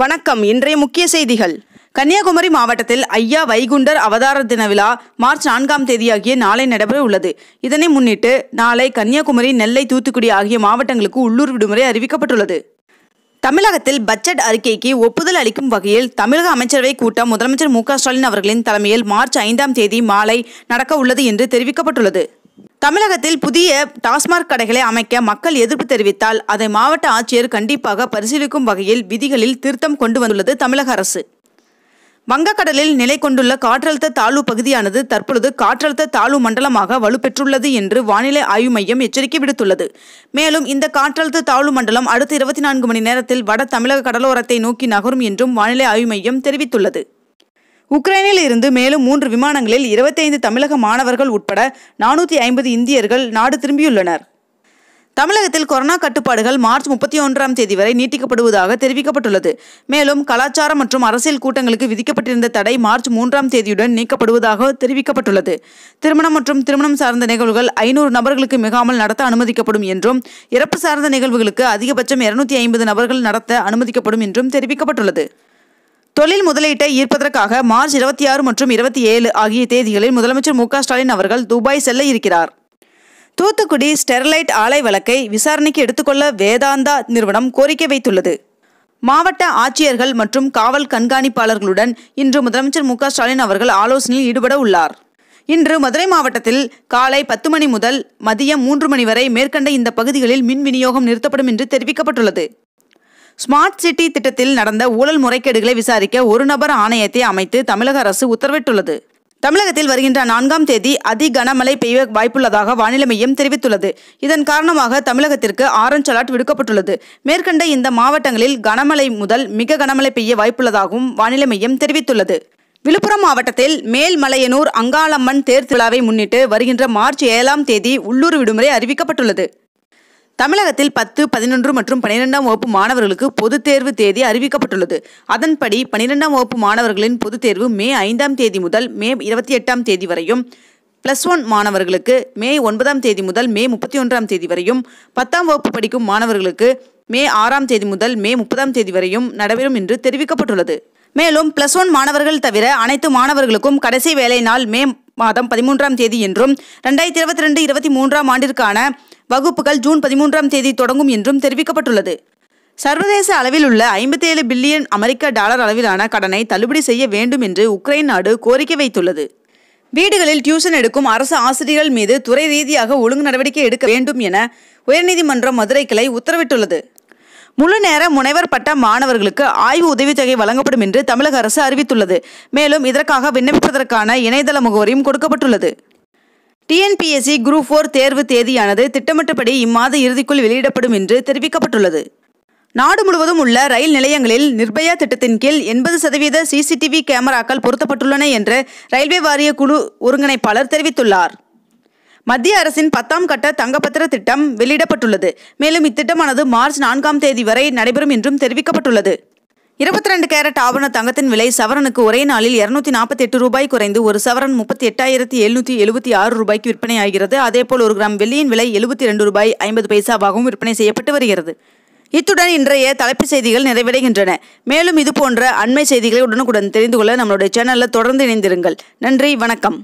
வணக்கம் இன்றைய முக்கிய செய்திகள் கன்னியாகுமரி மாவட்டத்தில் ஐயா வைகுண்டர் அவதார தின விழா மார்ச் நான்காம் தேதியாகிய நாளை நடைபெற உள்ளது இதனை முன்னிட்டு நாளை கன்னியாகுமரி நெல்லை தூத்துக்குடி ஆகிய மாவட்டங்களுக்கு உள்ளூர் விடுமுறை அறிவிக்கப்பட்டுள்ளது தமிழகத்தில் பட்ஜெட் அறிக்கைக்கு ஒப்புதல் அளிக்கும் வகையில் தமிழக அமைச்சரவை கூட்டம் முதலமைச்சர் மு ஸ்டாலின் அவர்களின் தலைமையில் மார்ச் ஐந்தாம் தேதி மாலை நடக்க உள்ளது என்று தெரிவிக்கப்பட்டுள்ளது தமிழகத்தில் புதிய டாஸ்மாக் கடைகளை அமைக்க மக்கள் எதிர்ப்பு தெரிவித்தால் அதை மாவட்ட ஆட்சியர் கண்டிப்பாக பரிசீலிக்கும் வகையில் விதிகளில் திருத்தம் கொண்டு வந்துள்ளது தமிழக அரசு வங்கக்கடலில் நிலை கொண்டுள்ள காற்றழுத்த தாழ்வு பகுதியானது தற்பொழுது காற்றழுத்த தாழ்வு மண்டலமாக வலுப்பெற்றுள்ளது என்று வானிலை ஆய்வு மையம் எச்சரிக்கை விடுத்துள்ளது மேலும் இந்த காற்றழுத்த தாழ்வு மண்டலம் அடுத்த இருபத்தி நான்கு மணி நேரத்தில் வட தமிழக கடலோரத்தை நோக்கி நகரும் என்றும் வானிலை ஆய்வு மையம் தெரிவித்துள்ளது உக்ரைனில் இருந்து மேலும் மூன்று விமானங்களில் இருபத்தைந்து தமிழக மாணவர்கள் உட்பட நானூற்றி ஐம்பது இந்தியர்கள் நாடு திரும்பியுள்ளனர் தமிழகத்தில் கொரோனா கட்டுப்பாடுகள் மார்ச் முப்பத்தி ஒன்றாம் தேதி வரை நீட்டிக்கப்படுவதாக தெரிவிக்கப்பட்டுள்ளது மேலும் கலாச்சாரம் மற்றும் அரசியல் கூட்டங்களுக்கு விதிக்கப்பட்டிருந்த தடை மார்ச் மூன்றாம் தேதியுடன் நீக்கப்படுவதாக தெரிவிக்கப்பட்டுள்ளது திருமணம் மற்றும் திருமணம் சார்ந்த நிகழ்வுகள் ஐநூறு நபர்களுக்கு மிகாமல் நடத்த அனுமதிக்கப்படும் என்றும் இறப்பு சார்ந்த நிகழ்வுகளுக்கு அதிகபட்சம் இருநூத்தி ஐம்பது நபர்கள் நடத்த அனுமதிக்கப்படும் என்றும் தெரிவிக்கப்பட்டுள்ளது தொழில் முதலீட்டை ஈர்ப்பதற்காக மார்ச் இருபத்தி ஆறு மற்றும் இருபத்தி ஏழு ஆகிய தேதிகளில் முதலமைச்சர் மு ஸ்டாலின் அவர்கள் துபாய் செல்ல இருக்கிறார் தூத்துக்குடி ஸ்டெர்லைட் ஆலை வழக்கை விசாரணைக்கு எடுத்துக்கொள்ள வேதாந்தா நிறுவனம் கோரிக்கை வைத்துள்ளது மாவட்ட ஆட்சியர்கள் மற்றும் காவல் கண்காணிப்பாளர்களுடன் இன்று முதலமைச்சர் மு ஸ்டாலின் அவர்கள் ஆலோசனையில் ஈடுபட உள்ளார் இன்று மதுரை மாவட்டத்தில் காலை பத்து மணி முதல் மதியம் மூன்று மணி வரை மேற்கண்ட இந்த பகுதிகளில் மின் விநியோகம் நிறுத்தப்படும் என்று தெரிவிக்கப்பட்டுள்ளது ஸ்மார்ட் சிட்டி திட்டத்தில் நடந்த ஊழல் முறைகேடுகளை விசாரிக்க ஒரு நபர் ஆணையத்தை அமைத்து தமிழக அரசு உத்தரவிட்டுள்ளது தமிழகத்தில் வருகின்ற நான்காம் தேதி அதி கனமழை பெய்ய வாய்ப்புள்ளதாக வானிலை மையம் தெரிவித்துள்ளது இதன் காரணமாக தமிழகத்திற்கு ஆரஞ்ச் அலர்ட் விடுக்கப்பட்டுள்ளது மேற்கண்ட இந்த மாவட்டங்களில் கனமழை முதல் மிக கனமழை பெய்ய வாய்ப்புள்ளதாகவும் வானிலை மையம் தெரிவித்துள்ளது விழுப்புரம் மாவட்டத்தில் மேல்மலையனூர் அங்காளம்மன் தேர் திருவிழாவை முன்னிட்டு வருகின்ற மார்ச் ஏழாம் தேதி உள்ளூர் விடுமுறை அறிவிக்கப்பட்டுள்ளது தமிழகத்தில் பத்து பதினொன்று மற்றும் பனிரெண்டாம் வகுப்பு மாணவர்களுக்கு பொதுத் தேர்வு தேதி அறிவிக்கப்பட்டுள்ளது அதன்படி பனிரெண்டாம் வகுப்பு மாணவர்களின் பொதுத் தேர்வு மே ஐந்தாம் தேதி முதல் மே இருபத்தி எட்டாம் தேதி வரையும் பிளஸ் ஒன் மாணவர்களுக்கு மே ஒன்பதாம் தேதி முதல் மே முப்பத்தி ஒன்றாம் தேதி வரையும் பத்தாம் வகுப்பு படிக்கும் மாணவர்களுக்கு மே ஆறாம் தேதி முதல் மே முப்பதாம் தேதி வரையும் நடைபெறும் என்று தெரிவிக்கப்பட்டுள்ளது மேலும் பிளஸ் ஒன் மாணவர்கள் தவிர அனைத்து மாணவர்களுக்கும் கடைசி வேலை நாள் மே மாதம் பதிமூன்றாம் தேதி என்றும் ரெண்டாயிரத்தி இருபத்தி ரெண்டு இருபத்தி மூன்றாம் ஆண்டிற்கான வகுப்புகள் ஜூன் பதிமூன்றாம் தேதி தொடங்கும் என்றும் தெரிவிக்கப்பட்டுள்ளது சர்வதேச அளவில் உள்ள ஐம்பத்தி ஏழு பில்லியன் அமெரிக்க டாலர் அளவிலான கடனை தள்ளுபடி செய்ய வேண்டும் என்று உக்ரைன் நாடு கோரிக்கை வைத்துள்ளது வீடுகளில் டியூஷன் எடுக்கும் அரசு ஆசிரியர்கள் மீது துறை ரீதியாக ஒழுங்கு நடவடிக்கை எடுக்க வேண்டும் என உயர்நீதிமன்றம் மதுரை கிளை உத்தரவிட்டுள்ளது முழு நேர முனைவர் பட்ட மாணவர்களுக்கு ஆய்வு உதவித்தொகை வழங்கப்படும் என்று தமிழக அரசு அறிவித்துள்ளது மேலும் இதற்காக விண்ணப்பிப்பதற்கான இணையதள முகவரியும் கொடுக்கப்பட்டுள்ளது டிஎன்பிஎஸ்சி குரூப் ஃபோர் தேர்வு தேதியானது திட்டமிட்டபடி இம்மாத இறுதிக்குள் வெளியிடப்படும் என்று தெரிவிக்கப்பட்டுள்ளது நாடு முழுவதும் உள்ள ரயில் நிலையங்களில் நிர்பயா திட்டத்தின் கீழ் எண்பது சதவீத சிசிடிவி கேமராக்கள் பொருத்தப்பட்டுள்ளன என்று ரயில்வே வாரிய குழு ஒருங்கிணைப்பாளர் தெரிவித்துள்ளார் மத்திய அரசின் பத்தாம் கட்ட தங்கப்பத்திர திட்டம் வெளியிடப்பட்டுள்ளது மேலும் இத்திட்டமானது மார்ச் நான்காம் தேதி வரை நடைபெறும் என்றும் தெரிவிக்கப்பட்டுள்ளது இருபத்தி ரெண்டு கேரட் ஆவண தங்கத்தின் விலை சவரனுக்கு ஒரே நாளில் இருநூத்தி நாற்பத்தி எட்டு ரூபாய் குறைந்து ஒரு சவரன் முப்பத்தி எட்டாயிரத்தி எழுநூத்தி எழுபத்தி ஆறு ரூபாய்க்கு விற்பனையாகிறது அதேபோல் ஒரு கிராம் வெள்ளியின் விலை எழுபத்தி ரெண்டு ரூபாய் ஐம்பது பைசாவாகவும் விற்பனை செய்யப்பட்டு வருகிறது இத்துடன் இன்றைய தலைப்புச் செய்திகள் நிறைவடைகின்றன மேலும் இதுபோன்ற அண்மை செய்திகளை உடனுக்குடன் தெரிந்து கொள்ள நம்மளுடைய சேனலில் தொடர்ந்து இணைந்திருங்கள் நன்றி வணக்கம்